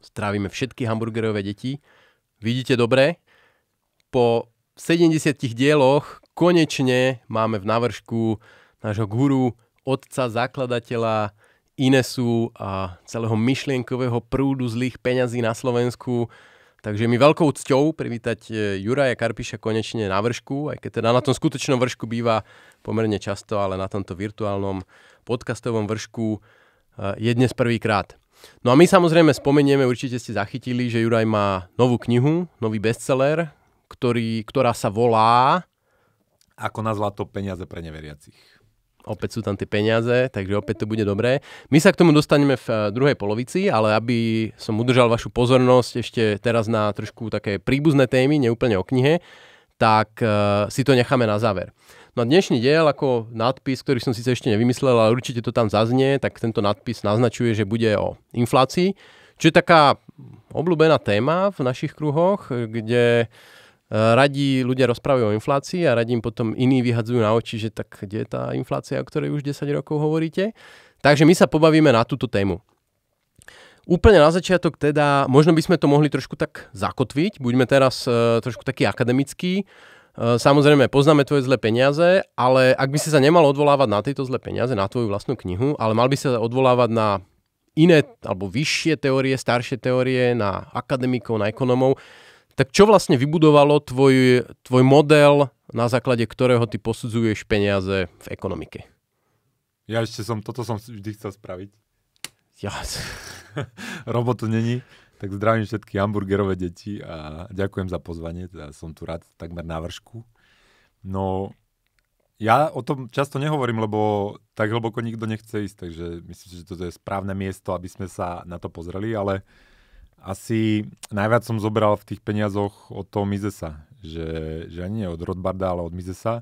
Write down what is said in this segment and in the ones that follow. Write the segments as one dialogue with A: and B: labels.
A: Zdravíme všetky hamburgerové deti. Vidíte dobre? Po 70 dieloch konečne máme v navršku nášho guru, otca, zakladateľa Inesu a celého myšlienkového prúdu zlých peňazí na Slovensku, Takže mi veľkou cťou privítať e, Juraja Karpiša konečne na vršku, aj keď teda na tom skutočnom vršku býva pomerne často, ale na tomto virtuálnom podcastovom vršku e, je dnes prvýkrát. No a my samozrejme spomenieme, určite ste zachytili, že Juraj má novú knihu, nový bestseller, ktorý, ktorá sa volá... Ako nazvať to peniaze pre neveriacich opäť sú tam tie peniaze, takže opäť to bude dobré. My sa k tomu dostaneme v eh, druhej polovici, ale aby som udržal vašu pozornosť ešte teraz na trošku také príbuzné témy, neúplne o knihe, tak eh, si to necháme na záver. No a dnešný diel ako nadpis, ktorý som síce ešte nevymyslel, ale určite to tam zaznie, tak tento nadpis naznačuje, že bude o inflácii, čo je taká obľúbená téma v našich kruhoch, kde uh, E, radi ľudia rozprávajú o inflácii a radi im potom iní vyhadzujú na oči, že tak kde je tá inflácia, o ktorej už 10 rokov hovoríte. Takže my sa pobavíme na túto tému. Úplne na začiatok teda, možno by sme to mohli trošku tak zakotviť, buďme teraz uh, trošku taký akademický. Uh, samozrejme, poznáme tvoje zlé peniaze, ale ak by si sa nemal odvolávať na tieto zlé peniaze, na tvoju vlastnú knihu, ale mal by sa odvolávať na iné alebo vyššie teórie, staršie teórie, na akademikov, na ekonomov, tak čo vlastne vybudovalo tvoj, tvoj model, na základe ktorého ty posudzuješ peniaze v ekonomike?
B: Ja ešte som, toto som vždy chcel spraviť. Ja. to není. Tak zdravím všetky hamburgerové deti a ďakujem za pozvanie. Teda som tu rád takmer na vršku. No, ja o tom často nehovorím, lebo tak hlboko nikto nechce ísť, takže myslím si, že toto je správne miesto, aby sme sa na to pozreli, ale uh, asi najviac som zobral v tých peniazoch od toho Mizesa, že, že ani nie od Rodbarda, ale od Mizesa.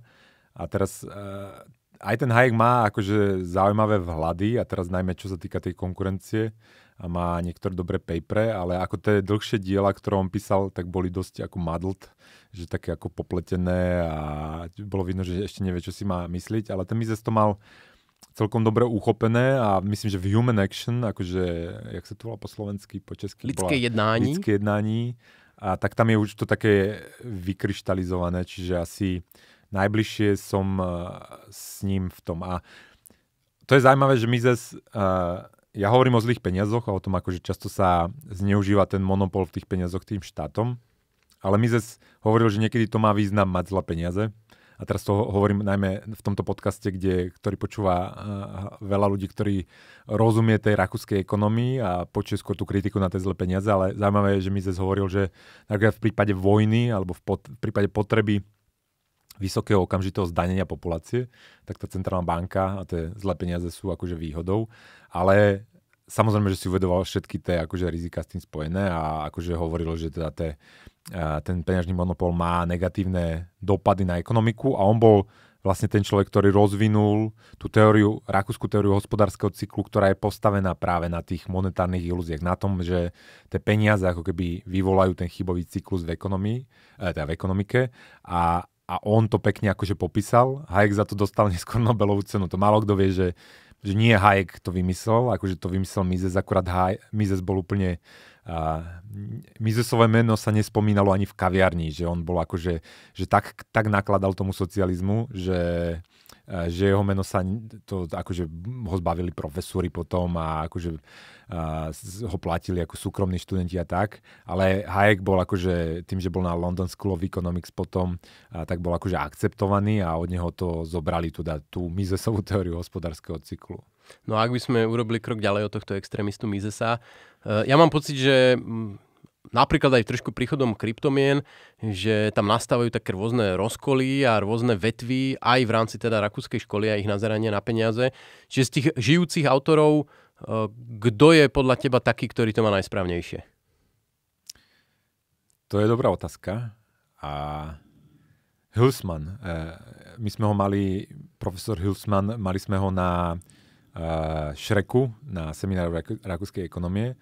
B: A teraz uh, aj ten Hayek má akože zaujímavé vhlady a teraz najmä čo sa týka tej konkurencie a má niektoré dobré papere, ale ako tie dlhšie diela, ktoré on písal, tak boli dosť ako muddled, že také ako popletené a bolo vidno, že ešte nevie, čo si má mysliť, ale ten Mises to mal celkom dobre uchopené a myslím, že v Human Action, akože, jak sa to volá po slovensky, po česky? Lidské jednání. Lidské jednání. A tak tam je už to také vykryštalizované, čiže asi najbližšie som eh, s ním v tom. A to je zaujímavé, že my zes, uh, eh, ja hovorím o zlých peniazoch a o tom, akože často sa zneužíva ten monopol v tých peniazoch tým štátom, ale my zes hovoril, že niekedy to má význam mať zlé peniaze, a teraz to hovorím najmä v tomto podcaste, kde, ktorý počúva veľa ľudí, ktorí rozumie tej rakúskej ekonomii a počuje skôr tú kritiku na tie zlé peniaze, ale zaujímavé je, že zase hovoril, že napríklad v prípade vojny alebo v, pot- v prípade potreby vysokého okamžitého zdanenia populácie, tak tá centrálna banka a tie zlé peniaze sú akože výhodou, ale samozrejme, že si uvedoval všetky tie akože, rizika s tým spojené a akože hovoril, že teda té, ten peňažný monopol má negatívne dopady na ekonomiku a on bol vlastne ten človek, ktorý rozvinul tú teóriu, rakúskú teóriu hospodárskeho cyklu, ktorá je postavená práve na tých monetárnych ilúziách, na tom, že tie peniaze ako keby vyvolajú ten chybový cyklus v, ekonomii, e, teda v ekonomike a, a on to pekne akože popísal. Hayek za to dostal neskôr Nobelovú cenu. To málo kto vie, že že nie Hayek to vymyslel, akože to vymyslel Mises, akurát Hay, Mises bol úplne... A, Misesové meno sa nespomínalo ani v kaviarni, že on bol akože, že tak, tak nakladal tomu socializmu, že že jeho meno sa to, akože ho zbavili profesúry potom a akože a ho platili ako súkromní študenti a tak, ale Hayek bol akože tým, že bol na London School of Economics potom, a tak bol akože akceptovaný a od neho to zobrali teda tú Misesovú teóriu hospodárskeho cyklu.
A: No a ak by sme urobili krok ďalej od tohto extrémistu Misesa, e, ja mám pocit, že napríklad aj trošku príchodom kryptomien, že tam nastávajú také rôzne rozkoly a rôzne vetvy aj v rámci teda rakúskej školy a ich nazeranie na peniaze. Čiže z tých žijúcich autorov, e, kto je podľa teba taký, ktorý to má najsprávnejšie? To je dobrá
B: otázka. A Hilsman, e, my sme ho mali, profesor Hilsman, mali sme ho na e, Šreku, na semináru rakúskej ekonomie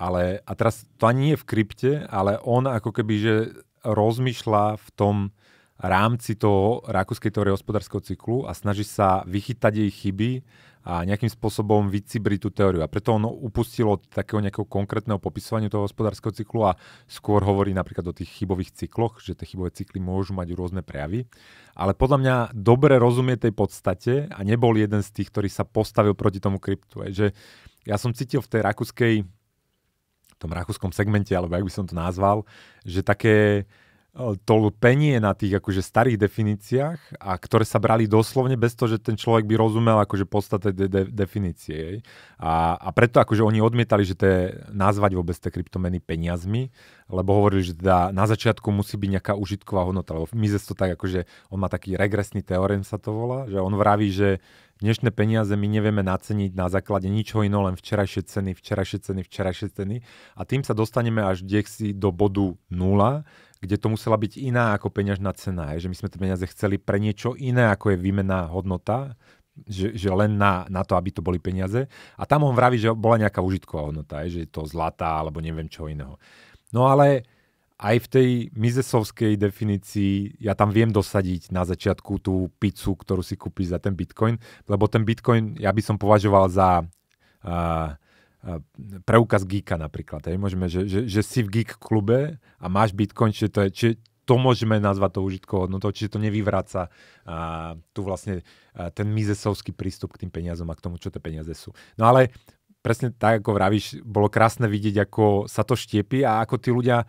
B: ale, a teraz to ani nie je v krypte, ale on ako keby, že rozmýšľa v tom rámci toho rakúskej teórie hospodárskeho cyklu a snaží sa vychytať jej chyby a nejakým spôsobom vycibriť tú teóriu. A preto on upustil od takého nejakého konkrétneho popisovania toho hospodárskeho cyklu a skôr hovorí napríklad o tých chybových cykloch, že tie chybové cykly môžu mať rôzne prejavy. Ale podľa mňa dobre rozumie tej podstate a nebol jeden z tých, ktorý sa postavil proti tomu kryptu. Že ja som cítil v tej rakúskej tom rakúskom segmente, alebo jak by som to nazval, že také to penie na tých akože starých definíciách a ktoré sa brali doslovne bez toho, že ten človek by rozumel akože podstate de- de- definície. A, a preto akože oni odmietali, že to je nazvať vôbec tie kryptomeny peniazmi, lebo hovorili, že teda na začiatku musí byť nejaká užitková hodnota, lebo Mises to tak akože, on má taký regresný teorem sa to volá, že on vraví, že dnešné peniaze my nevieme naceniť na základe ničoho iného, len včerajšie ceny, včerajšie ceny, včerajšie ceny. A tým sa dostaneme až si do bodu nula kde to musela byť iná ako peňažná cena. Je, že my sme tie peniaze chceli pre niečo iné, ako je výmená hodnota, že, že len na, na to, aby to boli peniaze. A tam on vraví, že bola nejaká užitková hodnota, je, že je to zlatá alebo neviem čo iného. No ale aj v tej mizesovskej definícii ja tam viem dosadiť na začiatku tú pizzu, ktorú si kúpiš za ten bitcoin, lebo ten bitcoin ja by som považoval za uh, preukaz geeka napríklad. Hej. Môžeme, že, že, že si v geek klube a máš bitcoin, čiže to, je, čiže to môžeme nazvať to užitkovou hodnotou, čiže to nevyvráca a, tu vlastne a, ten mizesovský prístup k tým peniazom a k tomu, čo tie peniaze sú. No ale presne tak, ako vravíš, bolo krásne vidieť, ako sa to štiepi a ako tí ľudia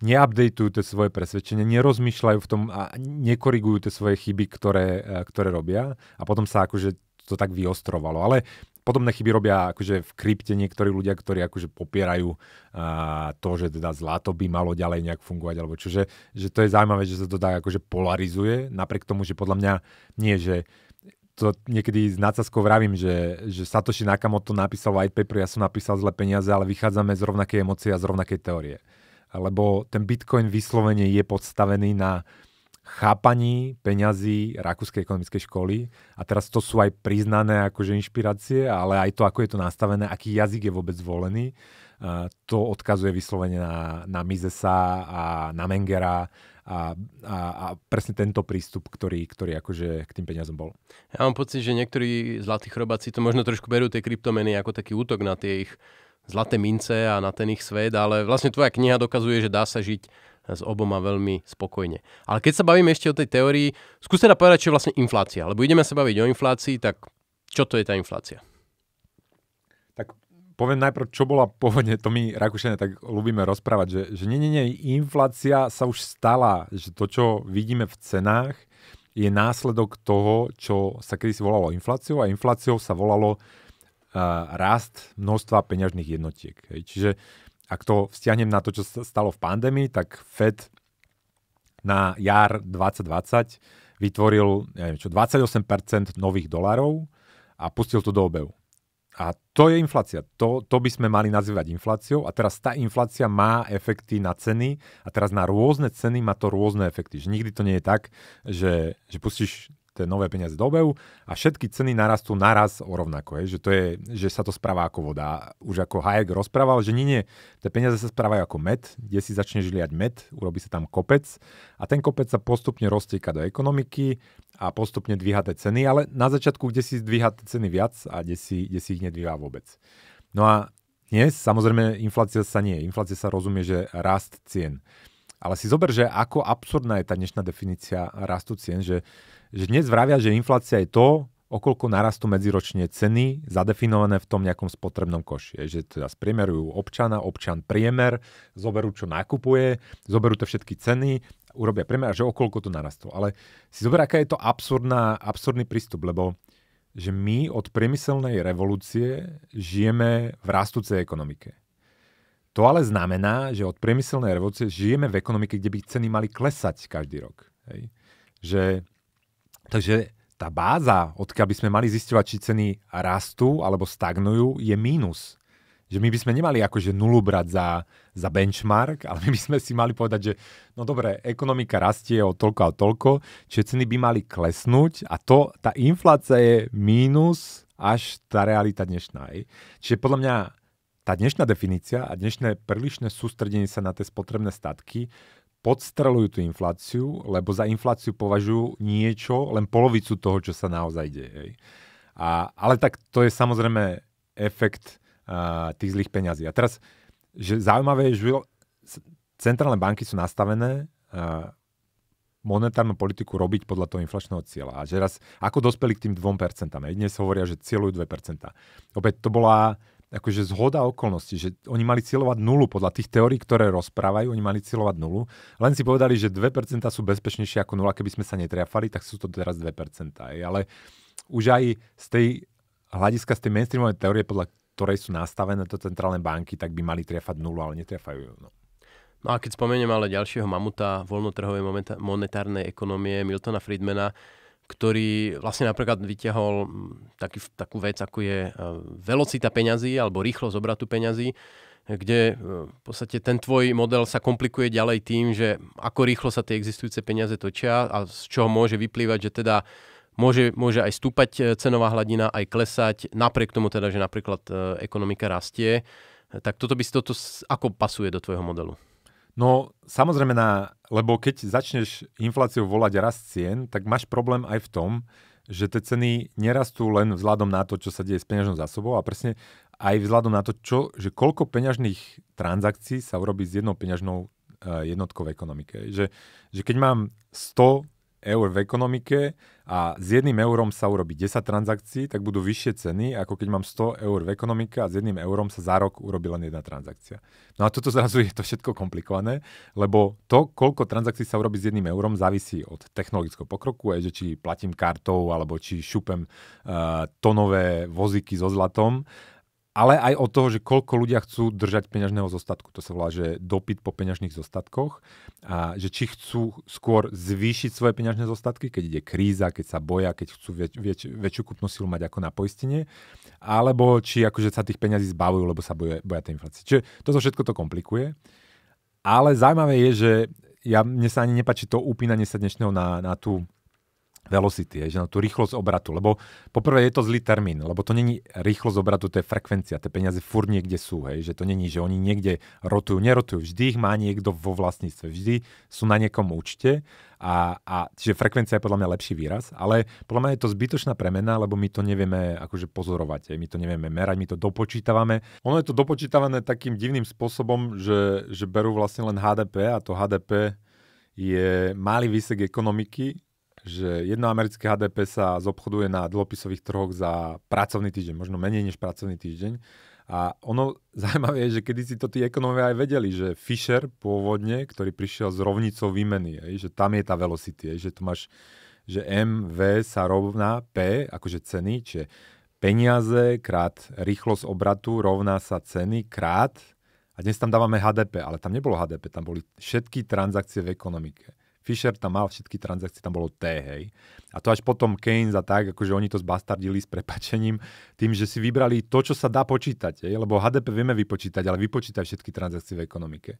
B: neupdateujú tie svoje presvedčenie, nerozmýšľajú v tom a nekorigujú tie svoje chyby, ktoré, ktoré robia a potom sa akože to tak vyostrovalo. Ale podobné chyby robia akože v krypte niektorí ľudia, ktorí akože popierajú a, to, že teda zlato by malo ďalej nejak fungovať, alebo čo, že to je zaujímavé, že sa to tak akože polarizuje, napriek tomu, že podľa mňa nie, že to niekedy s nadsázkou vravím, že, že Satoshi Nakamoto napísal white paper, ja som napísal zle peniaze, ale vychádzame z rovnakej emócie a z rovnakej teórie. Lebo ten Bitcoin vyslovene je podstavený na chápaní peňazí Rakúskej ekonomickej školy. A teraz to sú aj priznané akože inšpirácie, ale aj to, ako je to nastavené, aký jazyk je vôbec zvolený, to odkazuje vyslovene na, na Misesa a na Mengera a, a, a presne tento prístup, ktorý, ktorý akože k tým peniazom bol.
A: Ja mám pocit, že niektorí zlatí chrobáci to možno trošku berú tie kryptomeny ako taký útok na tie ich zlaté mince a na ten ich svet, ale vlastne tvoja kniha dokazuje, že dá sa žiť s oboma veľmi spokojne. Ale keď sa bavíme ešte o tej teórii, skúste teda povedať, čo je vlastne inflácia. Lebo ideme sa baviť o inflácii, tak čo to je tá inflácia? Tak poviem
B: najprv, čo bola pôvodne, to my Rakúšania tak ľubíme rozprávať, že, že nie, nie, nie, inflácia sa už stala, že to, čo vidíme v cenách, je následok toho, čo sa kedysi volalo infláciou a infláciou sa volalo uh, rast množstva peňažných jednotiek. Hej. Čiže ak to vzťahnem na to, čo sa stalo v pandémii, tak Fed na jar 2020 vytvoril neviem čo, 28% nových dolarov a pustil to do obehu. A to je inflácia. To, to by sme mali nazývať infláciou. A teraz tá inflácia má efekty na ceny a teraz na rôzne ceny má to rôzne efekty. Že nikdy to nie je tak, že, že pustíš tie nové peniaze do obehu a všetky ceny narastú naraz o rovnako. Je, že, to je, že sa to správa ako voda. Už ako Hayek rozprával, že nie, nie, tie peniaze sa správajú ako med, kde si začne žliať med, urobí sa tam kopec a ten kopec sa postupne roztieka do ekonomiky a postupne dvíha tie ceny, ale na začiatku, kde si dvíha tie ceny viac a kde si, kde si ich nedvíha vôbec. No a dnes, samozrejme, inflácia sa nie. Inflácia sa rozumie, že rast cien. Ale si zober, že ako absurdná je tá dnešná definícia rastu cien, že, že dnes vravia, že inflácia je to, okolko narastú medziročne ceny zadefinované v tom nejakom spotrebnom koši. Je, že teda spriemerujú občana, občan priemer, zoberú, čo nakupuje, zoberú to všetky ceny, urobia priemer a že okolko to narastlo. Ale si zober, aká je to absurdná, absurdný prístup, lebo že my od priemyselnej revolúcie žijeme v rastúcej ekonomike. To ale znamená, že od priemyselnej revolúcie žijeme v ekonomike, kde by ceny mali klesať každý rok. Hej. Že, takže tá báza, odkiaľ by sme mali zistovať, či ceny rastú alebo stagnujú, je mínus. Že my by sme nemali akože nulu brať za, za benchmark, ale my by sme si mali povedať, že no dobre, ekonomika rastie o toľko a toľko, čiže ceny by mali klesnúť a to, tá inflácia je mínus až tá realita dnešná. Hej. Čiže podľa mňa tá dnešná definícia a dnešné prílišné sústredenie sa na tie spotrebné statky podstrelujú tú infláciu, lebo za infláciu považujú niečo, len polovicu toho, čo sa naozaj deje. A, ale tak to je samozrejme efekt a, tých zlých peňazí. A teraz, že zaujímavé je, že centrálne banky sú nastavené a, monetárnu politiku robiť podľa toho inflačného cieľa. A že raz, ako dospeli k tým 2%? Hej? Dnes hovoria, že cieľujú 2%. Opäť to bola akože zhoda okolností, že oni mali cieľovať nulu podľa tých teórií, ktoré rozprávajú, oni mali cieľovať nulu, len si povedali, že 2% sú bezpečnejšie ako nula, keby sme sa netriafali, tak sú to teraz 2%. Ale už aj z tej hľadiska, z tej mainstreamovej teórie, podľa ktorej sú nastavené to centrálne banky, tak by mali triafať nulu, ale netriafajú No.
A: No a keď spomeniem ale ďalšieho mamuta voľnotrhovej monetárnej ekonomie Miltona Friedmana, ktorý vlastne napríklad vyťahol taký, takú vec, ako je e, velocita peňazí alebo rýchlosť obratu peňazí, kde e, v podstate ten tvoj model sa komplikuje ďalej tým, že ako rýchlo sa tie existujúce peniaze točia a z čoho môže vyplývať, že teda môže, môže aj stúpať e, cenová hladina, aj klesať, napriek tomu teda, že napríklad ekonomika rastie. Tak toto by si toto ako pasuje do tvojho modelu?
B: No samozrejme, na, lebo keď začneš infláciou volať rast cien, tak máš problém aj v tom, že tie ceny nerastú len vzhľadom na to, čo sa deje s peňažnou zásobou a presne aj vzhľadom na to, čo, že koľko peňažných transakcií sa urobí s jednou peňažnou eh, jednotkou v ekonomike. Že, že keď mám 100 eur v ekonomike a s jedným eurom sa urobí 10 transakcií, tak budú vyššie ceny, ako keď mám 100 eur v ekonomike a s jedným eurom sa za rok urobí len jedna transakcia. No a toto zrazu je to všetko komplikované, lebo to, koľko transakcií sa urobí s jedným eurom, závisí od technologického pokroku, aj že či platím kartou alebo či šupem uh, tonové vozíky so zlatom ale aj od toho, že koľko ľudia chcú držať peňažného zostatku. To sa volá, že dopyt po peňažných zostatkoch. A že či chcú skôr zvýšiť svoje peňažné zostatky, keď ide kríza, keď sa boja, keď chcú väč- väč- väčšiu kupnú silu mať ako na poistenie, alebo či akože sa tých peňazí zbavujú, lebo sa boja, boja tej inflácie. Čiže sa všetko to komplikuje. Ale zaujímavé je, že ja, mne sa ani nepačí to upínanie sa dnešného na, na tú velocity, že na tú rýchlosť obratu, lebo poprvé je to zlý termín, lebo to není rýchlosť obratu, to je frekvencia, tie peniaze fur niekde sú, hej, že to není, že oni niekde rotujú, nerotujú, vždy ich má niekto vo vlastníctve, vždy sú na niekom účte a, a čiže frekvencia je podľa mňa lepší výraz, ale podľa mňa je to zbytočná premena, lebo my to nevieme akože pozorovať, hej, my to nevieme merať, my to dopočítavame. Ono je to dopočítavané takým divným spôsobom, že, že berú vlastne len HDP a to HDP je malý výsek ekonomiky, že jedno americké HDP sa zobchoduje na dlhopisových trhoch za pracovný týždeň, možno menej než pracovný týždeň. A ono zaujímavé je, že kedy si to tí ekonómovia aj vedeli, že Fisher pôvodne, ktorý prišiel s rovnicou výmeny, aj, že tam je tá velocity, aj, že tu máš, že MV sa rovná P, akože ceny, čiže peniaze krát rýchlosť obratu rovná sa ceny krát, a dnes tam dávame HDP, ale tam nebolo HDP, tam boli všetky transakcie v ekonomike. Fisher tam mal všetky transakcie, tam bolo T, hej. A to až potom Keynes a tak, akože oni to zbastardili s prepačením, tým, že si vybrali to, čo sa dá počítať, hej, lebo HDP vieme vypočítať, ale vypočítať všetky transakcie v ekonomike.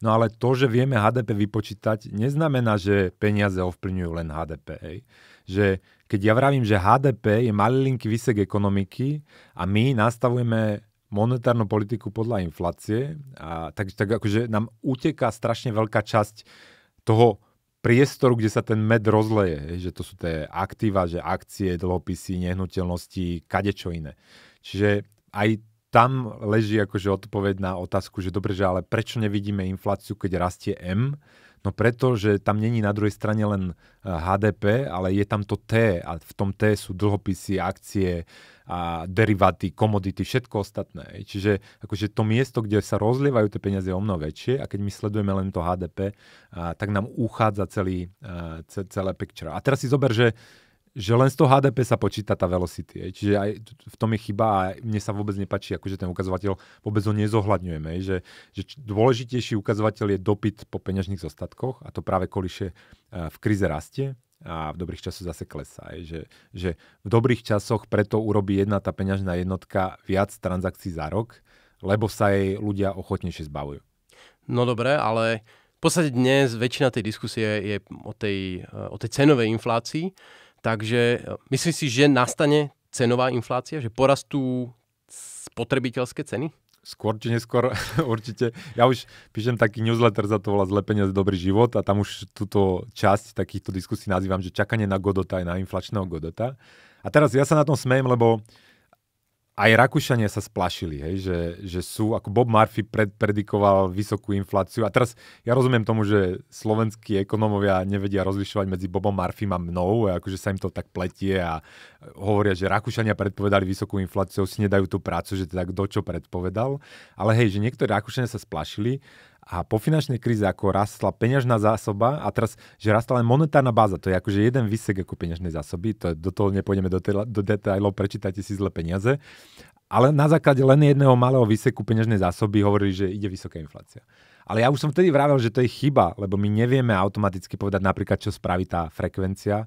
B: No ale to, že vieme HDP vypočítať, neznamená, že peniaze ovplyvňujú len HDP, hej. Že keď ja vravím, že HDP je malilinký výsek ekonomiky a my nastavujeme monetárnu politiku podľa inflácie, a tak, tak akože nám uteká strašne veľká časť toho priestoru, kde sa ten med rozleje, že to sú tie aktíva, že akcie, dlhopisy, nehnuteľnosti, kadečo iné. Čiže aj tam leží akože odpoveď na otázku, že dobre, že ale prečo nevidíme infláciu, keď rastie M? No preto, že tam není na druhej strane len HDP, eh, ale je tam to T a v tom T sú dlhopisy, akcie, a derivaty, komodity, všetko ostatné. Čiže akože to miesto, kde sa rozlievajú tie peniaze je o mnoho väčšie a keď my sledujeme len to HDP, a, tak nám uchádza celý, a, e, ce, celé picture. A teraz si zober, že že len z toho HDP sa počíta tá velocity. Je. Čiže aj v tom je chyba a mne sa vôbec nepačí, akože ten ukazovateľ vôbec ho nezohľadňujeme. Že, že dôležitejší ukazovateľ je dopyt po peňažných zostatkoch a to práve koliše e, v kríze rastie a v dobrých časoch zase klesá. Je, že, že v dobrých časoch preto urobí jedna tá peňažná jednotka viac transakcií za rok, lebo sa jej ľudia ochotnejšie zbavujú.
A: No dobre, ale v podstate dnes väčšina tej diskusie je o tej, o tej cenovej inflácii, takže e, myslím si, že nastane cenová inflácia, že porastú spotrebiteľské ceny?
B: skôr či neskôr určite. Ja už píšem taký newsletter, za to volá zle peniaz, dobrý život a tam už túto časť takýchto diskusí nazývam, že čakanie na Godota aj na inflačného Godota. A teraz ja sa na tom smejem, lebo uh, aj Rakúšania sa splašili, hej, že, že sú, ako Bob Murphy pred, predikoval vysokú infláciu. A teraz ja rozumiem tomu, že slovenskí ekonómovia nevedia rozlišovať medzi Bobom Murphym a mnou, a akože sa im to tak pletie a hovoria, že Rakúšania predpovedali vysokú infláciu, si nedajú tú prácu, že teda kto čo predpovedal. Ale hej, že niektorí Rakúšania sa splašili a po finančnej kríze ako rastla peňažná zásoba a teraz, že rastla len monetárna báza, to je akože jeden výsek ako peňažnej zásoby, to, do toho nepôjdeme do, tela, do detailov, prečítajte si zle peniaze, ale na základe len jedného malého výseku peňažnej zásoby hovorili, že ide vysoká inflácia. Ale ja už som vtedy vravel, že to je chyba, lebo my nevieme automaticky povedať napríklad, čo spraví tá frekvencia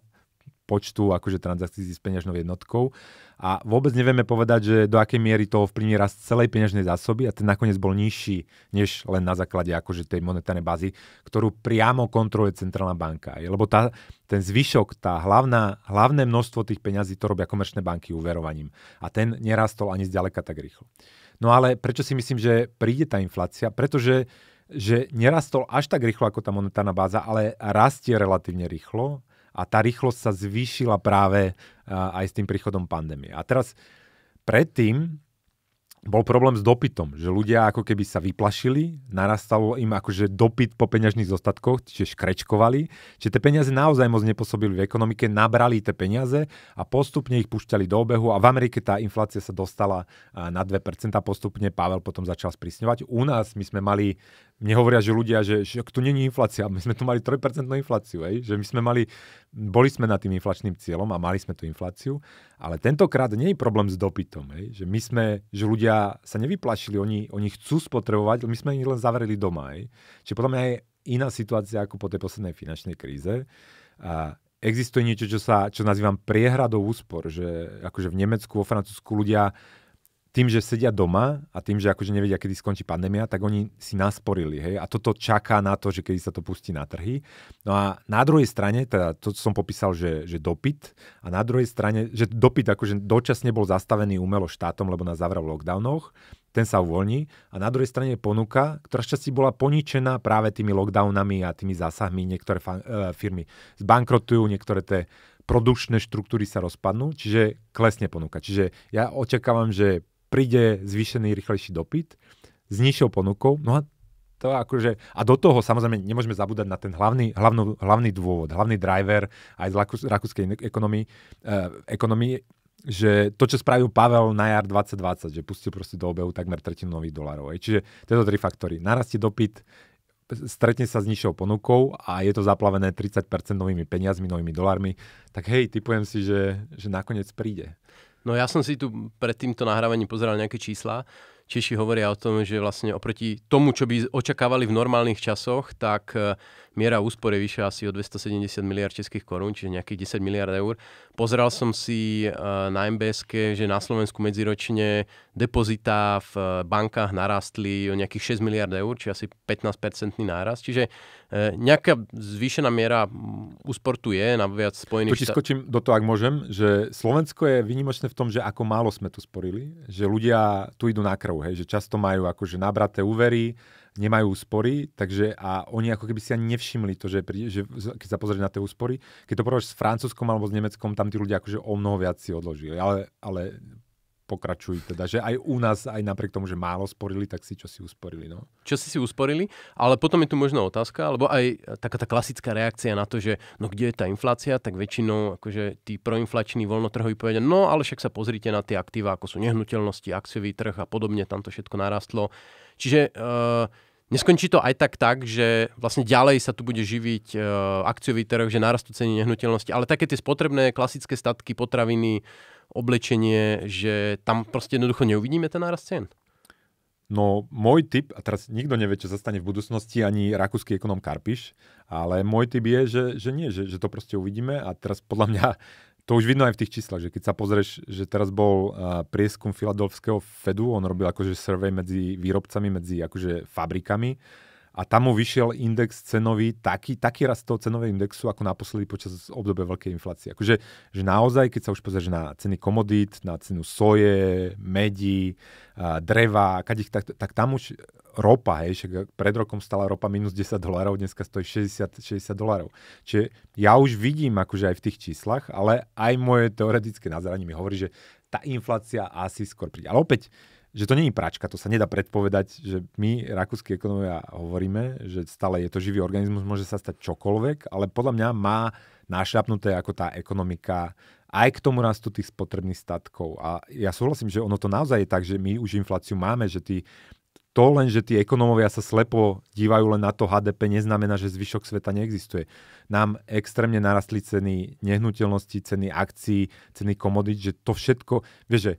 B: počtu akože transakcií s peňažnou jednotkou. A vôbec nevieme povedať, že do akej miery to ovplyvní rast celej peňažnej zásoby a ten nakoniec bol nižší, než len na základe akože tej monetárnej bázy, ktorú priamo kontroluje centrálna banka. Lebo tá, ten zvyšok, tá hlavná, hlavné množstvo tých peňazí to robia komerčné banky uverovaním. A ten nerastol ani zďaleka tak rýchlo. No ale prečo si myslím, že príde tá inflácia? Pretože že nerastol až tak rýchlo ako tá monetárna báza, ale rastie relatívne rýchlo a tá rýchlosť sa zvýšila práve e, aj s tým príchodom pandémie. A teraz predtým bol problém s dopytom, že ľudia ako keby sa vyplašili, narastalo im akože dopyt po peňažných zostatkoch, čiže škrečkovali, že tie peniaze naozaj moc nepôsobili v ekonomike, nabrali tie peniaze a postupne ich pušťali do obehu a v Amerike tá inflácia sa dostala e, na 2% postupne, Pavel potom začal sprísňovať. U nás my sme mali mne hovoria, že ľudia, že, že tu není inflácia, my sme tu mali 3% infláciu, ej? že my sme mali, boli sme nad tým inflačným cieľom a mali sme tú infláciu, ale tentokrát nie je problém s dopytom, Ej? že my sme, že ľudia sa nevyplašili, oni, oni chcú spotrebovať, my sme ich len zavreli doma. Ej? Čiže podľa mňa je iná situácia ako po tej poslednej finančnej kríze. A existuje niečo, čo, sa, čo nazývam priehradou úspor, že akože v Nemecku, vo Francúzsku ľudia tým, že sedia doma a tým, že akože nevedia, kedy skončí pandémia, tak oni si nasporili. Hej? A toto čaká na to, že kedy sa to pustí na trhy. No a na druhej strane, teda to, som popísal, že, že dopyt, a na druhej strane, že dopyt akože dočasne bol zastavený umelo štátom, lebo nás zavral v lockdownoch, ten sa uvoľní. A na druhej strane je ponuka, ktorá šťastí bola poničená práve tými lockdownami a tými zásahmi. Niektoré fa- e, firmy zbankrotujú, niektoré tie produkčné štruktúry sa rozpadnú, čiže klesne ponuka. Čiže ja očakávam, že príde zvýšený rýchlejší dopyt s nižšou ponukou. No a to akože, a do toho samozrejme nemôžeme zabúdať na ten hlavný, hlavnú, hlavný dôvod, hlavný driver aj z Lakus, rakúskej ekonomii, eh, ekonomii, že to, čo spravil Pavel na jar 2020, že pustil proste do obehu takmer tretinu nových dolarov. Aj. Čiže tieto tri faktory. Narastie dopyt, stretne sa s nižšou ponukou a je to zaplavené 30% novými peniazmi, novými dolármi, tak hej, typujem si, že, že nakoniec
A: príde. No ja som si tu pred týmto nahrávaním pozeral nejaké čísla. Češi hovoria o tom, že vlastne oproti tomu, čo by očakávali v normálnych časoch, tak e, miera úspory vyšla asi o 270 miliard českých korún, čiže nejakých 10 miliard eur. Pozeral som si e, na mbs že na Slovensku medziročne depozita v e, bankách narastli o nejakých 6 miliard eur, či asi 15-percentný nárast. Čiže E, nejaká zvýšená miera úspor tu je na viac spojených... To skočím
B: do toho, ak môžem, že Slovensko je vynimočné v tom, že ako málo sme tu sporili, že ľudia tu idú na krv, hej, že často majú akože nabraté úvery, nemajú úspory, takže a oni ako keby si ani nevšimli to, že, pri, že keď sa pozrieš na tie úspory, keď to porovnáš s Francúzskom alebo s Nemeckom, tam tí ľudia akože o mnoho viac si odložili, ale, ale pokračuj teda, že aj u nás, aj napriek tomu, že málo sporili,
A: tak si čo si usporili. No? Čo si si usporili, ale potom je tu možná otázka, alebo aj taká tá klasická reakcia na to, že no kde je tá inflácia, tak väčšinou akože tí proinflační voľnotrhoví povedia, no ale však sa pozrite na tie aktíva, ako sú nehnuteľnosti, akciový trh a podobne, tam to všetko narastlo. Čiže uh, Neskončí to aj tak tak, že vlastne ďalej sa tu bude živiť e, akciový trh, že narastú ceny nehnuteľnosti, ale také tie spotrebné klasické statky, potraviny, oblečenie, že tam proste jednoducho neuvidíme ten nárast cien?
B: No môj typ a teraz nikto nevie, čo sa stane v budúcnosti, ani rakúsky ekonom Karpiš, ale môj typ je, že, že nie, že, že to proste uvidíme a teraz podľa mňa to už vidno aj v tých číslach, že keď sa pozrieš, že teraz bol uh, prieskum Filadelfského Fedu, on robil akože survey medzi výrobcami, medzi akože fabrikami a tam mu vyšiel index cenový, taký, taký rast toho cenového indexu, ako naposledy počas obdobia veľkej inflácie. Akože že naozaj, keď sa už pozrieš na ceny komodít, na cenu soje, medi, dreva, kadich, tak, tak tam už ropa, hej, však pred rokom stala ropa minus 10 dolárov, dneska stojí 60, 60 dolárov. Čiže ja už vidím akože aj v tých číslach, ale aj moje teoretické nazeranie mi hovorí, že tá inflácia asi skôr príde. Ale opäť, že to není pračka, to sa nedá predpovedať, že my, rakúsky ekonomia, hovoríme, že stále je to živý organizmus, môže sa stať čokoľvek, ale podľa mňa má našľapnuté ako tá ekonomika aj k tomu rastu tých spotrebných statkov. A ja súhlasím, že ono to naozaj je tak, že my už infláciu máme, že tí, to len, že tí ekonómovia sa slepo dívajú len na to HDP, neznamená, že zvyšok sveta neexistuje. Nám extrémne narastli ceny nehnuteľnosti, ceny akcií, ceny komodít, že to všetko, vieš, že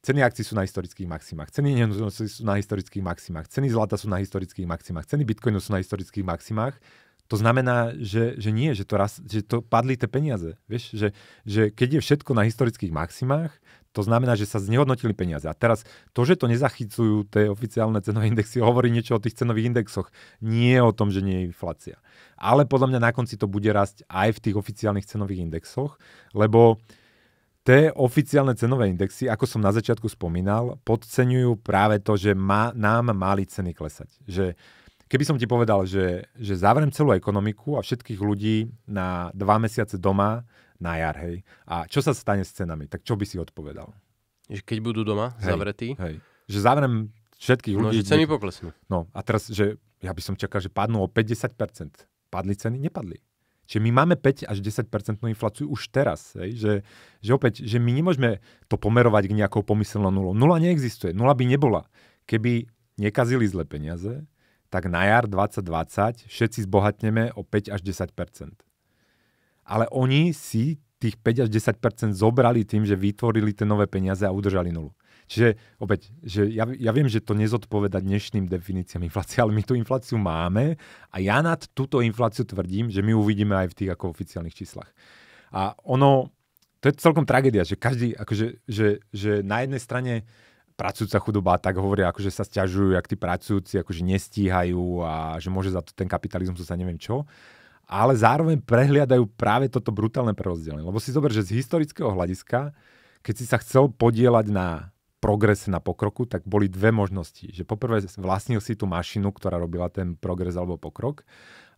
B: Ceny akcií sú na historických maximách, ceny nehnuteľnosti sú na historických maximách, ceny zlata sú na historických maximách, ceny bitcoinu sú na historických maximách. To znamená, že, že nie, že to, raz, že to padli tie peniaze. Vieš, že, že keď je všetko na historických maximách, to znamená, že sa znehodnotili peniaze. A teraz to, že to nezachycujú tie oficiálne cenové indexy, hovorí niečo o tých cenových indexoch. Nie o tom, že nie je inflácia. Ale podľa mňa na konci to bude rásť aj v tých oficiálnych cenových indexoch, lebo uh, Tie oficiálne cenové indexy, ako som na začiatku spomínal, podceňujú práve to, že má, nám mali ceny klesať. Že keby som ti povedal, že, že zavrem celú ekonomiku a všetkých ľudí na dva mesiace doma na jar, hej. A čo sa stane s cenami? Tak čo by si odpovedal?
A: Že keď budú doma hej, zavretí? Hej.
B: Že zavrem všetkých no, ľudí. No, že ceny poklesnú. No a teraz, že ja by som čakal, že padnú o 50%. Padli ceny? Nepadli. Čiže my máme 5 až 10 infláciu už teraz. Hej? Že, že opäť, že my nemôžeme to pomerovať k nejakou pomyselnou nulou. Nula neexistuje, nula by nebola. Keby nekazili zle peniaze, tak na jar 2020 všetci zbohatneme o 5 až 10 Ale oni si tých 5 až 10 zobrali tým, že vytvorili tie nové peniaze a udržali nulu. Čiže opäť, že ja, ja viem, že to nezodpoveda dnešným definíciám inflácie, ale my tú infláciu máme a ja nad túto infláciu tvrdím, že my uvidíme aj v tých ako oficiálnych číslach. A ono, to je celkom tragédia, že každý, akože, že, že na jednej strane pracujúca chudoba, tak hovoria, akože sa stiažujú, ak tí pracujúci akože nestíhajú a že môže za to ten kapitalizmus sa neviem čo. Ale zároveň prehliadajú práve toto brutálne prerozdelenie. Lebo si zober, že z historického hľadiska, keď si sa chcel podielať na progres na pokroku, tak boli dve možnosti. Že poprvé vlastnil si tú mašinu, ktorá robila ten progres alebo pokrok.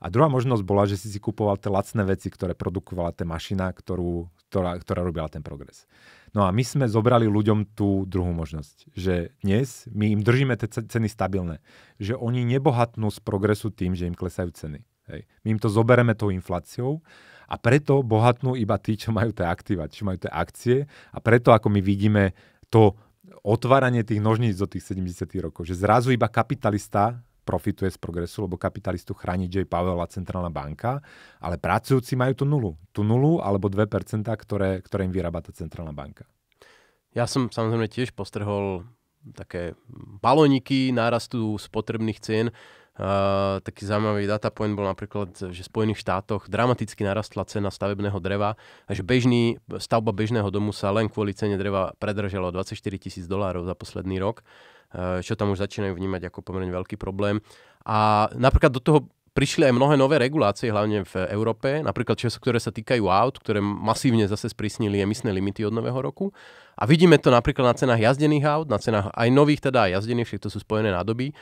B: A druhá možnosť bola, že si si kupoval tie lacné veci, ktoré produkovala tá mašina, ktorú, ktorá, ktorá robila ten progres. No a my sme zobrali ľuďom tú druhú možnosť, že dnes my im držíme tie ceny stabilné, že oni nebohatnú z progresu tým, že im klesajú ceny. Hej. My im to zobereme tou infláciou a preto bohatnú iba tí, čo majú tie aktíva, čo majú tie akcie a preto ako my vidíme to otváranie tých nožníc do tých 70. rokov, že zrazu iba kapitalista profituje z progresu, lebo kapitalistu chráni J. Powell a centrálna banka, ale pracujúci majú tú nulu. Tú nulu alebo 2%, ktoré, ktoré im vyrába tá centrálna
A: banka. Ja som samozrejme tiež postrhol také baloniky nárastu spotrebných cien. Uh, taký zaujímavý data point bol napríklad, že v Spojených štátoch dramaticky narastla cena stavebného dreva a že bežný, stavba bežného domu sa len kvôli cene dreva predražila 24 tisíc dolárov za posledný rok, uh, čo tam už začínajú vnímať ako pomerne veľký problém. A napríklad do toho prišli aj mnohé nové regulácie, hlavne v Európe, napríklad čo, ktoré sa týkajú aut, ktoré masívne zase sprísnili emisné limity od nového roku. A vidíme to napríklad na cenách jazdených aut, na cenách aj nových teda aj jazdených, všetko sú spojené nádoby,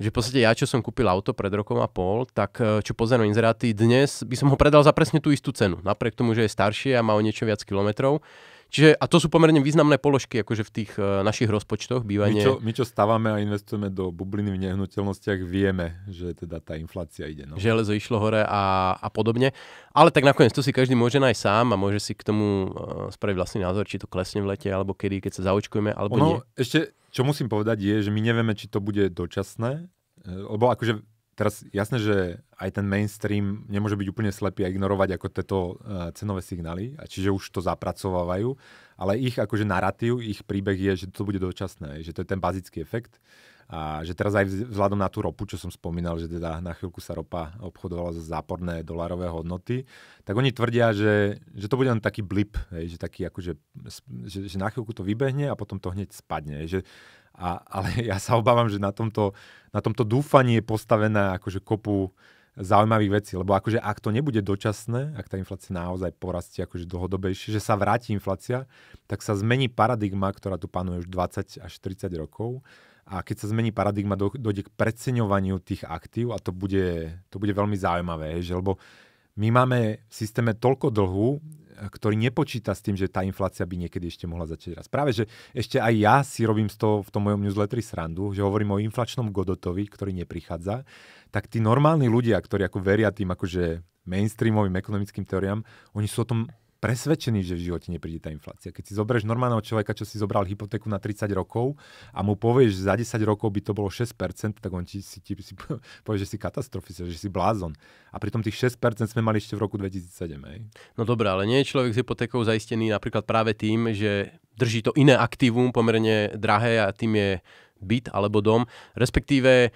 A: že v podstate ja, čo som kúpil auto pred rokom a pol, tak eh, čo pozerám inzeráty, dnes by som ho predal za presne tú istú cenu, napriek tomu, že je staršie a má o niečo viac kilometrov. Čiže, a to sú pomerne významné položky akože v tých uh, našich rozpočtoch bývanie. My čo, my čo
B: stávame a investujeme do bubliny v nehnuteľnostiach, vieme, že teda tá inflácia ide. No.
A: Železo išlo hore a, a podobne. Ale tak nakoniec to si každý môže nájsť sám a môže si k tomu uh, spraviť vlastný názor, či to klesne v lete, alebo kedy, keď sa zaočkujeme, alebo ono, nie.
B: Ešte, čo musím povedať je, že my nevieme, či to bude dočasné, eh, lebo akože Teraz jasné, že aj ten mainstream nemôže byť úplne slepý a ignorovať ako tieto uh, cenové signály, a čiže už to zapracovávajú, ale ich akože narratív, ich príbeh je, že to bude dočasné, že to je ten bazický efekt. A že teraz aj vzhľadom na tú ropu, čo som spomínal, že teda na chvíľku sa ropa obchodovala za záporné dolarové hodnoty, tak oni tvrdia, že, že to bude len taký blip, že, taký akože, že, že na chvíľku to vybehne a potom to hneď spadne. že a, ale ja sa obávam, že na tomto, na tomto dúfanie je postavené akože kopu zaujímavých vecí, lebo akože ak to nebude dočasné, ak tá inflácia naozaj porastie akože dlhodobejšie, že sa vráti inflácia, tak sa zmení paradigma, ktorá tu panuje už 20 až 30 rokov a keď sa zmení paradigma, do, dojde k preceňovaniu tých aktív a to bude, to bude veľmi zaujímavé, že lebo my máme v systéme toľko dlhu, ktorý nepočíta s tým, že tá inflácia by niekedy ešte mohla začať raz. Práve, že ešte aj ja si robím z toho v tom mojom newsletteri srandu, že hovorím o inflačnom godotovi, ktorý neprichádza, tak tí normálni ľudia, ktorí ako veria tým akože mainstreamovým ekonomickým teóriám, oni sú o tom presvedčený, že v živote nepríde tá inflácia. Keď si zoberieš normálneho človeka, čo si zobral hypotéku na 30 rokov a mu povieš, že za 10 rokov by to bolo 6%, tak on ti, si, ti, si povie, že si katastrofista, že si blázon. A pritom tých 6% sme mali ešte v roku 2007.
A: Aj. No dobré, ale nie je človek s hypotékou zaistený napríklad práve tým, že drží to iné aktívum pomerne drahé a tým je byt alebo dom, respektíve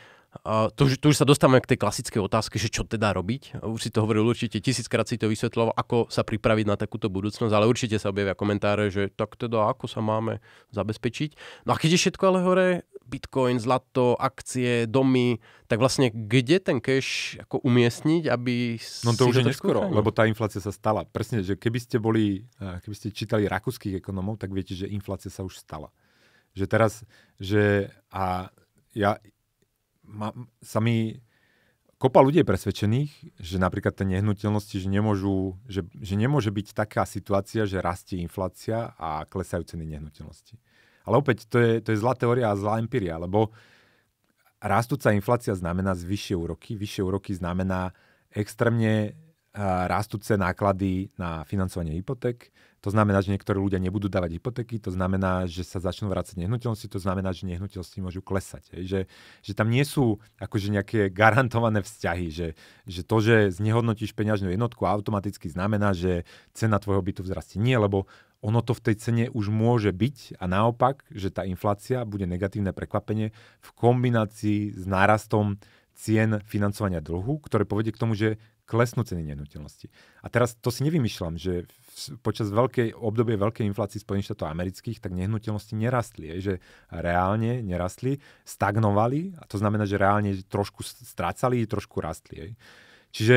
A: Uh, to, tu už sa dostávame k tej klasickej otázke, že čo teda robiť. Už si to hovoril určite, tisíckrát si to vysvetloval, ako sa pripraviť na takúto budúcnosť, ale určite sa objavia komentáre, že tak teda ako sa máme zabezpečiť. No a keď je všetko ale hore, bitcoin, zlato, akcie, domy, tak vlastne kde ten cash ako umiestniť, aby... No to už je neskoro, lebo
B: tá inflácia sa stala. Presne, že keby ste boli, eh, keby ste čítali rakúskych ekonomov, tak viete, že inflácia sa už stala. Že teraz, že a ja ma, sa mi kopa ľudí je presvedčených, že napríklad tie nehnuteľnosti, že, nemôžu, že, že nemôže byť taká situácia, že rastie inflácia a klesajú ceny nehnuteľnosti. Ale opäť, to je, to je zlá teória a zlá empiria, lebo rastúca inflácia znamená vyššie úroky. Vyššie úroky znamená extrémne rastúce náklady na financovanie hypoték, to znamená, že niektorí ľudia nebudú dávať hypotéky, to znamená, že sa začnú vrácať nehnuteľnosti, to znamená, že nehnuteľnosti môžu klesať. Je, že, že tam nie sú akože nejaké garantované vzťahy, že, že to, že znehodnotíš peňažnú jednotku automaticky znamená, že cena tvojho bytu vzrastie. Nie, lebo ono to v tej cene už môže byť a naopak, že tá inflácia bude negatívne prekvapenie v kombinácii s nárastom cien financovania dlhu, ktoré povedie k tomu, že klesnú ceny nehnuteľnosti. A teraz to si nevymýšľam, že počas veľkej, obdobie veľkej inflácie Spojených štátov amerických, tak nehnuteľnosti nerastli. Je, že reálne nerastli, stagnovali, a to znamená, že reálne trošku strácali, trošku rastli. Je. Čiže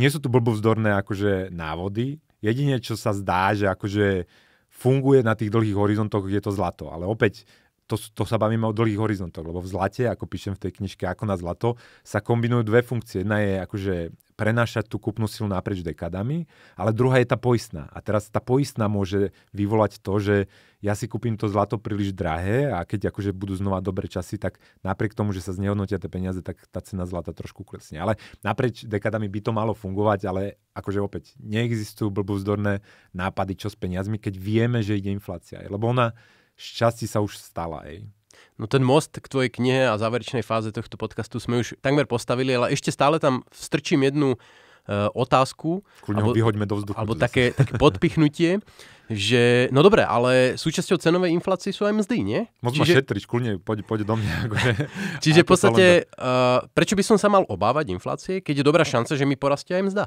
B: nie sú tu blbovzdorné akože návody. Jedine, čo sa zdá, že akože funguje na tých dlhých horizontoch, je to zlato. Ale opäť, to, to sa bavíme o dlhých horizontoch, lebo v zlate, ako píšem v tej knižke Ako na zlato, sa kombinujú dve funkcie. Jedna je akože prenášať tú kúpnu silu naprieč dekadami, ale druhá je tá poistná. A teraz tá poistná môže vyvolať to, že ja si kúpim to zlato príliš drahé a keď akože budú znova dobré časy, tak napriek tomu, že sa znehodnotia tie peniaze, tak tá cena zlata trošku klesne. Ale naprieč dekadami by to malo fungovať, ale akože opäť neexistujú blbúzdorné nápady, čo s peniazmi, keď vieme, že ide
A: inflácia. Lebo ona šťastí sa už stala. Ej. No ten most k tvojej knihe a záverečnej fáze tohto podcastu sme už takmer postavili, ale ešte stále tam vstrčím jednu e, otázku. Kľudne alebo, ho vyhoďme do vzduchu. Alebo také, také podpichnutie, že no dobre, ale súčasťou cenovej inflácie sú aj mzdy, nie? Moc Čiže... ma šetriť, kľudne, poď, poď do mňa. Akože, Čiže v podstate, uh, prečo by som sa mal obávať inflácie, keď je dobrá šanca, že mi porastie aj mzda?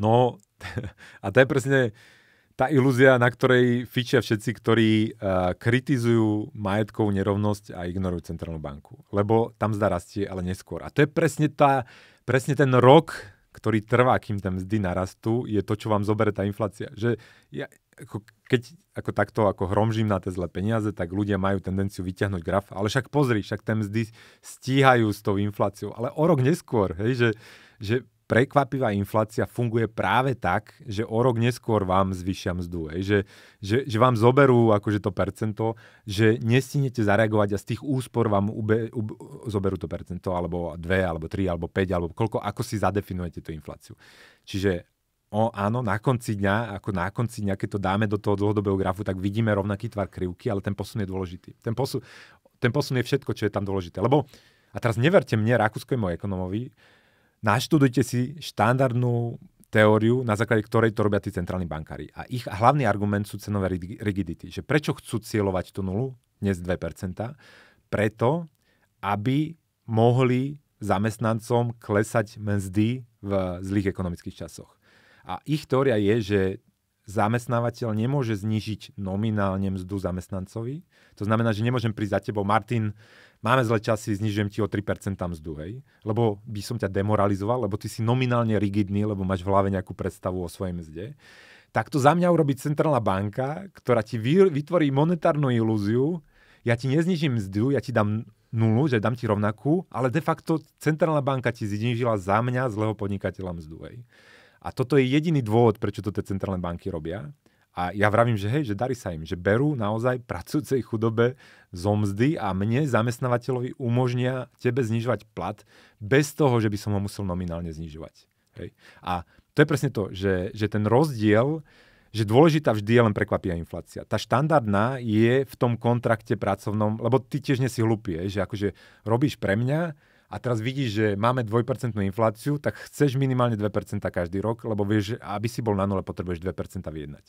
A: No, a to je presne tá ilúzia, na ktorej
B: fičia všetci, ktorí uh, kritizujú majetkovú nerovnosť a ignorujú centrálnu banku. Lebo tam zda rastie, ale neskôr. A to je presne, tá, presne ten rok, ktorý trvá, kým tam mzdy narastú, je to, čo vám zobere tá inflácia. Že ja, ako keď ako takto ako hromžím na tie zlé peniaze, tak ľudia majú tendenciu vyťahnuť graf. Ale však pozri, však tie mzdy stíhajú s tou infláciou. Ale o rok neskôr, hej, že, že prekvapivá inflácia funguje práve tak, že o rok neskôr vám zvyšia mzdu, že, že, že vám zoberú akože to percento, že nestinete zareagovať a z tých úspor vám ube, ube, zoberú to percento, alebo dve, alebo tri, alebo päť, alebo koľko, ako si zadefinujete tú infláciu. Čiže o, áno, na konci dňa, ako na konci dňa, keď to dáme do toho dlhodobého grafu, tak vidíme rovnaký tvar krivky, ale ten posun je dôležitý. Ten posun, ten posun je všetko, čo je tam dôležité. Lebo, a teraz neverte mne, Rakúsko je môj ekonomovi, naštudujte si štandardnú teóriu, na základe ktorej to robia tí centrálni bankári. A ich hlavný argument sú cenové rigidity. Že prečo chcú cieľovať tú nulu, dnes 2%? Preto, aby mohli zamestnancom klesať mzdy v zlých ekonomických časoch. A ich teória je, že zamestnávateľ nemôže znižiť nominálne mzdu zamestnancovi. To znamená, že nemôžem prísť za tebou, Martin, máme zle časy, znižujem ti o 3% mzdu, hej? Lebo by som ťa demoralizoval, lebo ty si nominálne rigidný, lebo máš v hlave nejakú predstavu o svojej mzde. Tak to za mňa urobí centrálna banka, ktorá ti vytvorí monetárnu ilúziu, ja ti neznižím mzdu, ja ti dám nulu, že dám ti rovnakú, ale de facto centrálna banka ti znižila za mňa zlého podnikateľa mzdu. Hej. A toto je jediný dôvod, prečo to tie centrálne banky robia. A ja vravím, že hej, že darí sa im, že berú naozaj pracujúcej chudobe zomzdy a mne, zamestnávateľovi, umožnia tebe znižovať plat bez toho, že by som ho musel nominálne znižovať. Hej. A to je presne to, že, že ten rozdiel, že dôležitá vždy je len prekvapia inflácia. Tá štandardná je v tom kontrakte pracovnom, lebo ty tiež nie si hlupie, že akože robíš pre mňa, a teraz vidíš, že máme 2% infláciu, tak chceš minimálne 2% každý rok, lebo vieš, aby si bol na nule, potrebuješ 2% vyjednať.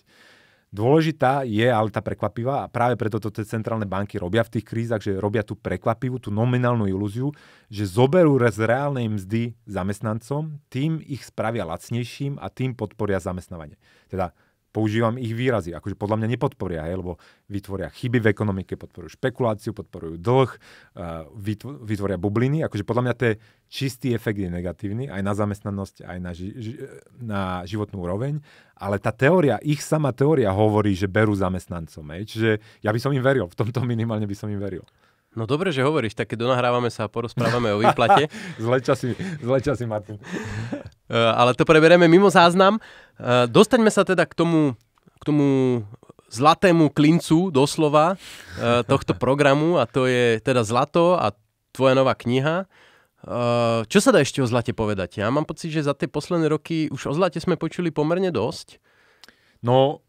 B: Dôležitá je ale tá prekvapivá a práve preto to tie centrálne banky robia v tých krízach, že robia tú prekvapivú, tú nominálnu ilúziu, že zoberú z reálnej mzdy zamestnancom, tým ich spravia lacnejším a tým podporia zamestnávanie. Teda používam ich výrazy. Akože podľa mňa nepodporia, hej, lebo vytvoria chyby v ekonomike, podporujú špekuláciu, podporujú dlh, vytvoria bubliny. Akože podľa mňa ten čistý efekt je negatívny aj na zamestnanosť, aj na, ži- na životnú úroveň. Ale tá teória, ich sama teória hovorí, že berú
A: zamestnancom.
B: Hej. Čiže ja by som im veril, v tomto minimálne by som im veril.
A: No dobre, že hovoríš, tak keď donahrávame sa a porozprávame o výplate. zle časy, zle časy, Martin. Eh, ale to preberieme mimo záznam. Eh, dostaňme sa teda k tomu, k tomu zlatému klincu doslova eh, tohto programu a to je teda zlato a tvoja nová kniha. Čo sa dá ešte o zlate povedať? Ja mám pocit, že za tie posledné roky už o zlate sme počuli pomerne dosť. No,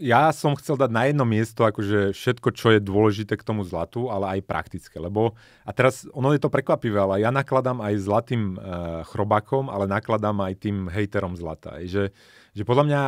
A: ja som
B: chcel dať na jedno miesto akože všetko, čo je dôležité k tomu zlatu, ale aj praktické. Lebo, a teraz, ono je to prekvapivé, ale ja nakladám aj zlatým e, eh, chrobakom, ale nakladám aj tým hejterom zlata. Aj, že, že podľa mňa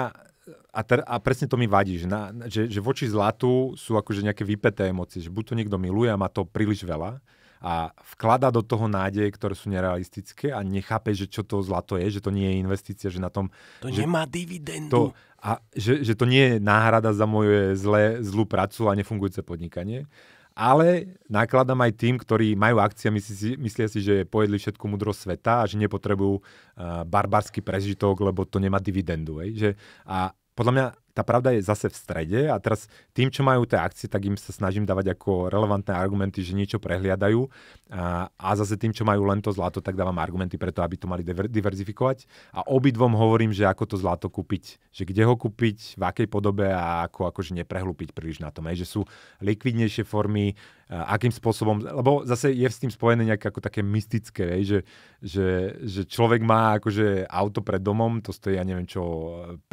B: a, ter, a presne to mi vadí, že, na, že, že voči zlatu sú akože nejaké vypeté emócie, že buď to niekto miluje a má to príliš veľa, a vklada do toho nádeje, ktoré sú nerealistické a nechápe, že čo to zlato je, že to nie je investícia, že na tom... To že nemá dividendu. To, a že, že to nie je náhrada za moje zlé, zlú prácu a nefungujúce podnikanie. Ale nakladám aj tým, ktorí majú akcie a myslí, myslia si, že pojedli všetku mudrosť sveta a že nepotrebujú uh, barbarský prežitok, lebo to nemá dividendu. Hej? Že, a podľa mňa tá pravda je zase v strede a teraz tým, čo majú tie akcie, tak im sa snažím dávať ako relevantné argumenty, že niečo prehliadajú a, a zase tým, čo majú len to zlato, tak dávam argumenty preto, aby to mali diverzifikovať a obidvom hovorím, že ako to zlato kúpiť, že kde ho kúpiť, v akej podobe a ako akože neprehlúpiť príliš na tom, aj, že sú likvidnejšie formy, akým spôsobom, lebo zase je s tým spojené nejaké ako také mystické, hej, že, že, že človek má akože auto pred domom, to stojí, ja neviem čo,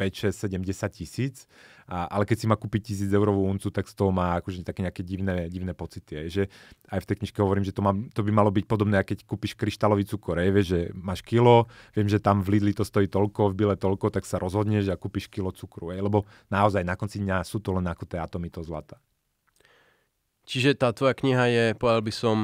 B: 5, 6, 7, 10 tisíc, a, ale keď si má kúpiť tisíc eurovú uncu, tak z toho má akože také nejaké divné, divné pocity. Hej, že aj v tej knižke hovorím, že to, má, to by malo byť podobné, ako keď kúpiš kryštálový cukor, vieš, že máš kilo, viem, že tam v Lidli to stojí toľko, v Bile toľko, tak sa rozhodneš a kúpiš kilo cukru, hej, lebo naozaj na konci dňa sú to len ako tie atomy to zlata.
A: Čiže tá tvoja kniha je, povedal by som,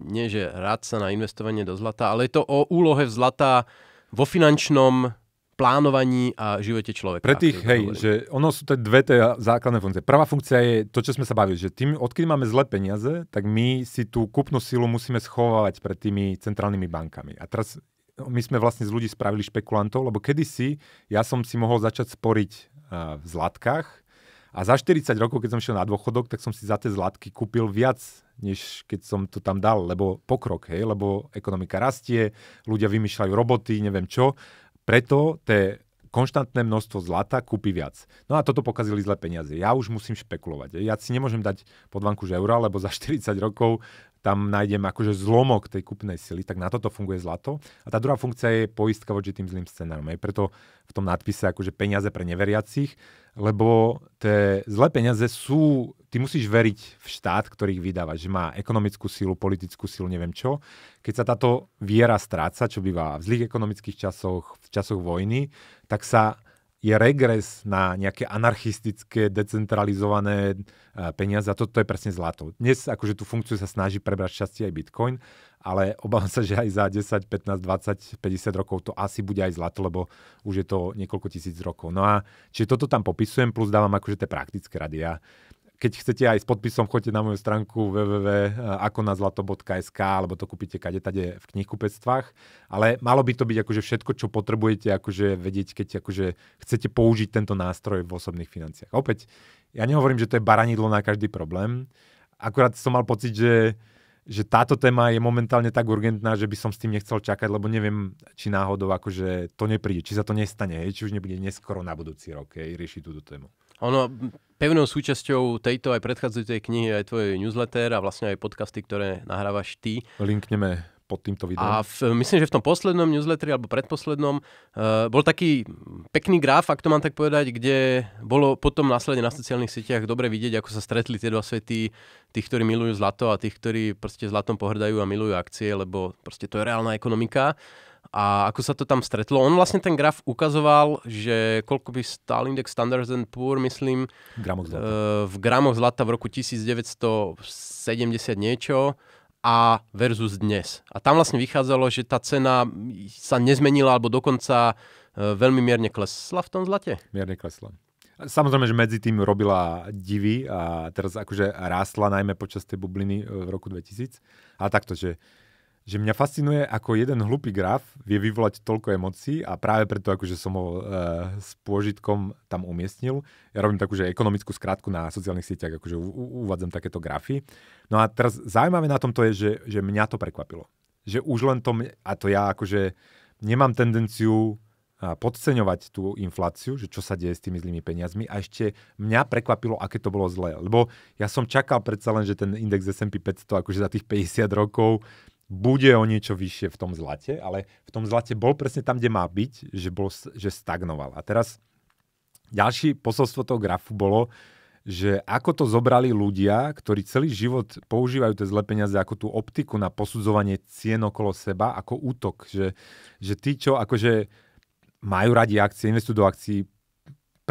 A: nie že radca na investovanie do zlata, ale je to o úlohe zlata vo finančnom plánovaní a živote človeka. Pre tých,
B: hej, hovorím. že ono sú tie dve tie základné funkcie. Prvá funkcia je to, čo sme sa bavili, že tým, odkedy máme zlé peniaze, tak my si tú kúpnu silu musíme schovávať pred tými centrálnymi bankami. A teraz my sme vlastne z ľudí spravili špekulantov, lebo kedysi ja som si mohol začať sporiť eh, v zlatkách, a za 40 rokov, keď som šiel na dôchodok, tak som si za tie zlatky kúpil viac, než keď som to tam dal, lebo pokrok, hej, lebo ekonomika rastie, ľudia vymýšľajú roboty, neviem čo. Preto tie konštantné množstvo zlata kúpi viac. No a toto pokazili zle peniaze. Ja už musím špekulovať. Ja si nemôžem dať podvanku že eura, lebo za 40 rokov tam nájdem akože zlomok tej kúpnej sily, tak na toto funguje zlato. A tá druhá funkcia je poistka voči tým zlým scenárom. Preto v tom nadpise akože peniaze pre neveriacich lebo tie zlé peniaze sú, ty musíš veriť v štát, ktorý ich vydáva, že má ekonomickú silu, politickú silu, neviem čo. Keď sa táto viera stráca, čo býva v zlých ekonomických časoch, v časoch vojny, tak sa je regres na nejaké anarchistické, decentralizované eh, peniaze a toto to je presne zlato. Dnes akože tú funkciu sa snaží prebrať šťastie aj Bitcoin, ale obávam sa, že aj za 10, 15, 20, 50 rokov to asi bude aj zlato, lebo už je to niekoľko tisíc rokov. No a čiže toto tam popisujem, plus dávam akože tie praktické rady. A keď chcete aj s podpisom, choďte na moju stránku www.akonazlato.sk alebo to kúpite kade tade v knihkupectvách. Ale malo by to byť akože všetko, čo potrebujete akože vedieť, keď akože chcete použiť tento nástroj v osobných financiách. Opäť, ja nehovorím, že to je baranidlo na každý problém. Akurát som mal pocit, že že táto téma je momentálne tak urgentná, že by som s tým nechcel čakať, lebo neviem, či náhodou akože to nepríde, či sa to nestane, hej, či už nebude neskoro na budúci rok hej, riešiť túto tému.
A: Ono, pevnou súčasťou tejto aj predchádzajúcej knihy je aj tvoj newsletter a vlastne aj podcasty, ktoré nahrávaš ty.
B: Linkneme pod týmto videom. A
A: v, myslím, že v tom poslednom newsletteri alebo predposlednom uh, bol taký pekný graf, ak to mám tak povedať, kde bolo potom následne na sociálnych sieťach dobre vidieť, ako sa stretli tie dva svety, tých, ktorí milujú zlato a tých, ktorí proste zlatom pohrdajú a milujú akcie, lebo proste to je reálna ekonomika a ako sa to tam stretlo. On vlastne ten graf ukazoval, že koľko by stál index Standard Poor, myslím, gramoch zlata. Eh, v gramoch zlata v roku 1970 niečo a versus dnes. A tam vlastne vychádzalo, že tá cena sa nezmenila alebo dokonca e, veľmi mierne klesla v tom zlate? Mierne klesla.
B: Samozrejme, že medzi tým robila divy a teraz akože rástla najmä počas tej bubliny e, v roku 2000. A takto, že že mňa fascinuje, ako jeden hlupý graf vie vyvolať toľko emócií a práve preto, akože som ho e, s pôžitkom tam umiestnil. Ja robím takú, že ekonomickú skrátku na sociálnych sieťach, akože u, u, uvádzam takéto grafy. No a teraz zaujímavé na tomto je, že, že mňa to prekvapilo. Že už len to, a to ja akože nemám tendenciu podceňovať tú infláciu, že čo sa deje s tými zlými peniazmi a ešte mňa prekvapilo, aké to bolo zlé. Lebo ja som čakal predsa len, že ten index S&P 500 akože za tých 50 rokov bude o niečo vyššie v tom zlate, ale v tom zlate bol presne tam, kde má byť, že, bol, že stagnoval. A teraz ďalší posolstvo toho grafu bolo, že ako to zobrali ľudia, ktorí celý život používajú tie zlé peniaze ako tú optiku na posudzovanie cien okolo seba, ako útok. Že, že tí, čo akože majú radi akcie, investujú do akcií,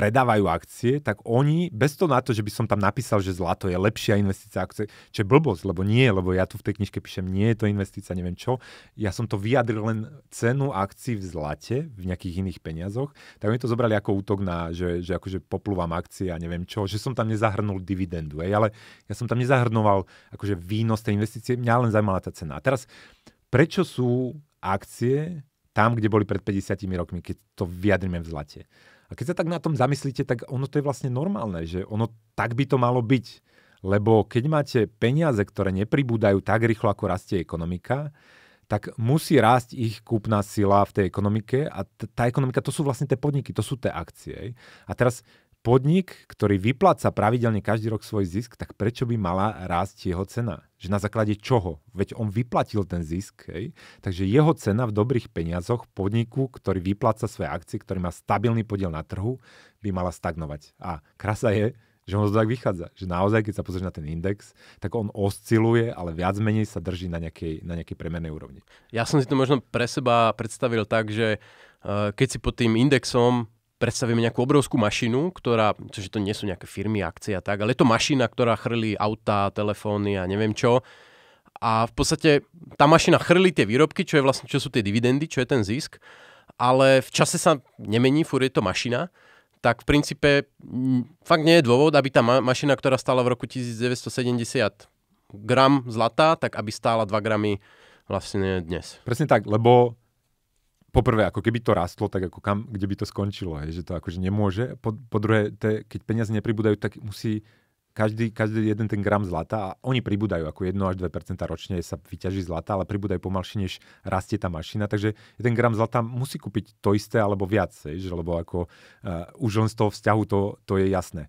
B: predávajú akcie, tak oni, bez toho na to, že by som tam napísal, že zlato je lepšia investícia akcie, čo je blbosť, lebo nie, lebo ja tu v tej knižke píšem, nie je to investícia, neviem čo. Ja som to vyjadril len cenu akcií v zlate, v nejakých iných peniazoch, tak oni to zobrali ako útok na, že, že akože poplúvam akcie a neviem čo, že som tam nezahrnul dividendu, aj, ale ja som tam nezahrnoval akože výnos tej investície, mňa len zaujímala tá cena. A teraz, prečo sú akcie tam, kde boli pred 50 rokmi, keď to vyjadrime v zlate? A keď sa tak na tom zamyslíte, tak ono to je vlastne normálne, že ono tak by to malo byť. Lebo keď máte peniaze, ktoré nepribúdajú tak rýchlo, ako rastie ekonomika, tak musí rásť ich kúpna sila v tej ekonomike a t- tá ekonomika, to sú vlastne tie podniky, to sú tie akcie. A teraz podnik, ktorý vypláca pravidelne každý rok svoj zisk, tak prečo by mala rásť jeho cena? Že na základe čoho? Veď on vyplatil ten zisk. Hej? Takže jeho cena v dobrých peniazoch podniku, ktorý vypláca svoje akcie, ktorý má stabilný podiel na trhu, by mala stagnovať. A krása je, že on to tak vychádza. Že naozaj, keď sa pozrieš na ten index, tak on osciluje, ale viac menej sa drží na nejakej, na nejakej premernej úrovni.
A: Ja som si to možno pre seba predstavil tak, že eh, keď si pod tým indexom predstavíme nejakú obrovskú mašinu, ktorá, čože to nie sú nejaké firmy, akcie a tak, ale je to mašina, ktorá chrlí auta, telefóny a neviem čo. A v podstate tá mašina chrlí tie výrobky, čo, je vlastne, čo sú tie dividendy, čo je ten zisk, ale v čase sa nemení, furt je to mašina, tak v princípe fakt nie je dôvod, aby tá ma- mašina, ktorá stála v roku 1970 gram zlata, tak aby stála 2 gramy vlastne dnes.
B: Presne tak, lebo poprvé, ako keby to rastlo, tak ako kam, kde by to skončilo, hej, že to akože nemôže. Po, po druhé, te, keď peniaze nepribúdajú, tak musí každý, každý jeden ten gram zlata a oni pribúdajú ako 1 až 2 ročne sa vyťaží zlata, ale pribúdajú pomalšie, než rastie tá mašina, takže jeden gram zlata musí kúpiť to isté alebo viac, hej, že, lebo ako uh, už len z toho vzťahu to, to je jasné.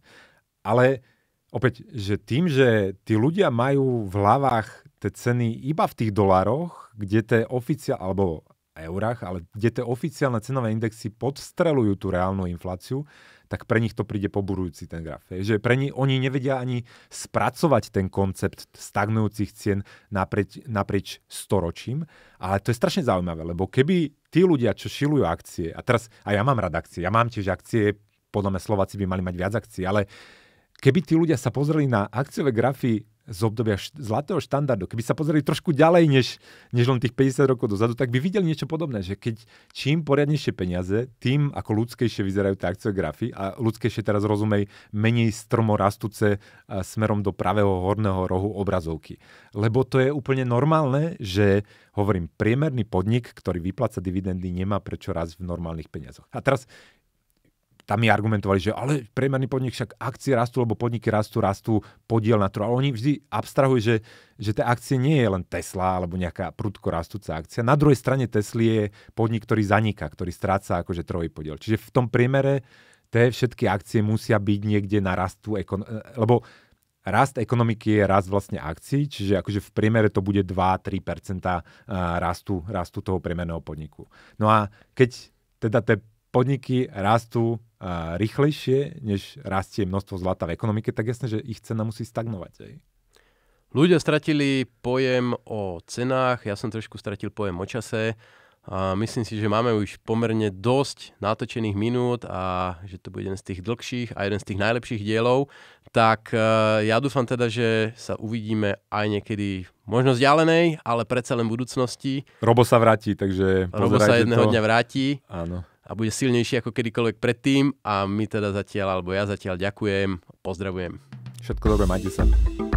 B: Ale opäť, že tým, že tí ľudia majú v hlavách tie ceny iba v tých dolároch, kde tie oficiál, alebo eurách, ale kde tie oficiálne cenové indexy podstrelujú tú reálnu infláciu, tak pre nich to príde poburujúci ten graf. Je, že pre nich, oni nevedia ani spracovať ten koncept stagnujúcich cien naprieč, naprieč storočím. Ale to je strašne zaujímavé, lebo keby tí ľudia, čo šilujú akcie, a teraz, a ja mám rád akcie, ja mám tiež akcie, podľa mňa Slováci by mali mať viac akcií, ale keby tí ľudia sa pozreli na akciové grafy z obdobia zlatého štandardu, keby sa pozreli trošku ďalej než, než len tých 50 rokov dozadu, tak by videli niečo podobné, že keď čím poriadnejšie peniaze, tým ako ľudskejšie vyzerajú tie akciové grafy a ľudskejšie teraz rozumej menej stromo rastúce smerom do pravého horného rohu obrazovky. Lebo to je úplne normálne, že hovorím, priemerný podnik, ktorý vypláca dividendy, nemá prečo raz v normálnych peniazoch. A teraz tam mi argumentovali, že ale priemerný podnik však akcie rastú, lebo podniky rastú, rastú podiel na trhu. Ale oni vždy abstrahujú, že, že tá akcie nie je len Tesla alebo nejaká prudko rastúca akcia. Na druhej strane Tesla je podnik, ktorý zaniká, ktorý stráca akože trhový podiel. Čiže v tom priemere tie všetky akcie musia byť niekde na rastu, e, lebo rast ekonomiky je rast vlastne akcií, čiže akože v priemere to bude 2-3% e, rastu, rastu toho priemerného podniku. No a keď teda tie podniky rastú eh, rýchlejšie, než rastie množstvo zlata v ekonomike, tak jasne, že ich cena musí stagnovať. Aj.
A: Ľudia stratili pojem o cenách, ja som trošku stratil pojem o čase. A myslím si, že máme už pomerne dosť natočených minút a že to bude jeden z tých dlhších a jeden z tých najlepších dielov. Tak eh, ja dúfam teda, že sa uvidíme aj niekedy možno vzdialenej, ale predsa len budúcnosti.
B: Robo sa vráti, takže Robo sa jedného to. dňa
A: vráti. Áno a bude silnejší ako kedykoľvek predtým a my teda zatiaľ, alebo ja zatiaľ ďakujem, pozdravujem. Všetko dobré, majte sa.